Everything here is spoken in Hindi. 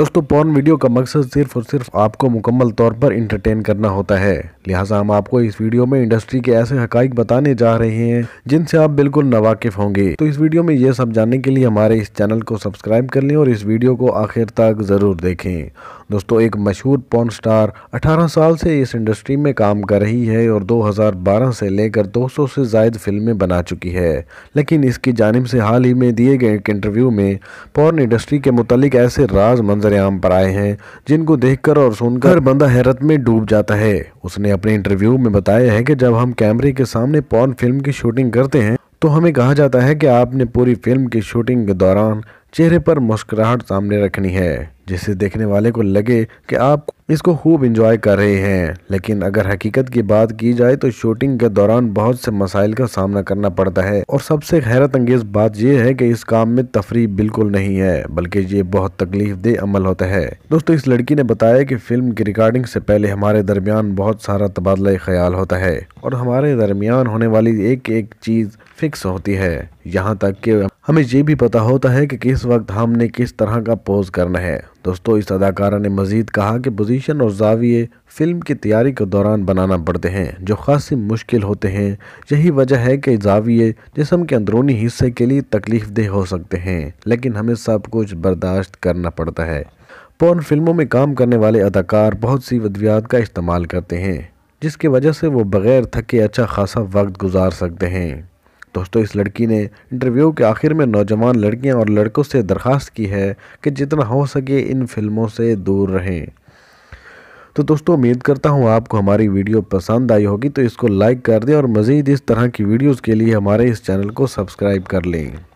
दोस्तों पॉर्न वीडियो का मकसद सिर्फ और सिर्फ आपको मुकम्मल तौर पर इंटरटेन करना होता है लिहाजा हम आपको इस वीडियो में इंडस्ट्री के ऐसे हकाइक बताने जा रहे हैं जिनसे आप बिल्कुल नवाकिफ होंगे तो इस वीडियो में ये सब जानने के लिए हमारे इस चैनल को सब्सक्राइब कर लें और इस वीडियो को आखिर तक ज़रूर देखें दोस्तों एक मशहूर पॉन स्टार 18 साल से इस इंडस्ट्री में काम कर रही है और 2012 से लेकर 200 से जायद फिल्में बना चुकी है लेकिन इसकी जानब से हाल ही में दिए गए एक इंटरव्यू में पॉर्न इंडस्ट्री के मुतालिक ऐसे राज मंजर आम पर आए हैं जिनको देखकर और सुनकर बंदा हैरत में डूब जाता है उसने अपने इंटरव्यू में बताया है कि जब हम कैमरे के सामने पॉर्न फिल्म की शूटिंग करते हैं तो हमें कहा जाता है कि आपने पूरी फिल्म की शूटिंग के दौरान चेहरे पर मुस्कुराहट सामने रखनी है जिसे देखने वाले को लगे कि आप इसको खूब इंजॉय कर रहे हैं लेकिन अगर हकीकत की बात की जाए तो शूटिंग के दौरान बहुत से मसाइल का सामना करना पड़ता है और सबसे हैरत अंगेज बात यह है कि इस काम में तफरी बिल्कुल नहीं है बल्कि ये बहुत तकलीफ दे अमल होता है दोस्तों इस लड़की ने बताया कि फिल्म की रिकॉर्डिंग से पहले हमारे दरमियान बहुत सारा तबादला ख्याल होता है और हमारे दरमियान होने वाली एक एक चीज फिक्स होती है यहाँ तक कि हमें ये भी पता होता है कि किस वक्त हमने किस तरह का पोज करना है दोस्तों इस अदाकारा ने मज़ीद कहा कि पोजीशन और जाविये फ़िल्म की तैयारी के दौरान बनाना पड़ते हैं जो खासी मुश्किल होते हैं यही वजह है कि जाविये जिसम के अंदरूनी हिस्से के लिए तकलीफदेह हो सकते हैं लेकिन हमें सब कुछ बर्दाश्त करना पड़ता है पोर्न फिल्मों में काम करने वाले अदाकार बहुत सी अद्वियात का इस्तेमाल करते हैं जिसकी वजह से वो बग़ैर थके अच्छा खासा वक्त गुजार सकते हैं दोस्तों इस लड़की ने इंटरव्यू के आखिर में नौजवान लड़कियां और लड़कों से दरख्वास्त की है कि जितना हो सके इन फिल्मों से दूर रहें तो दोस्तों उम्मीद करता हूँ आपको हमारी वीडियो पसंद आई होगी तो इसको लाइक कर दें और मज़ीद इस तरह की वीडियोज़ के लिए हमारे इस चैनल को सब्सक्राइब कर लें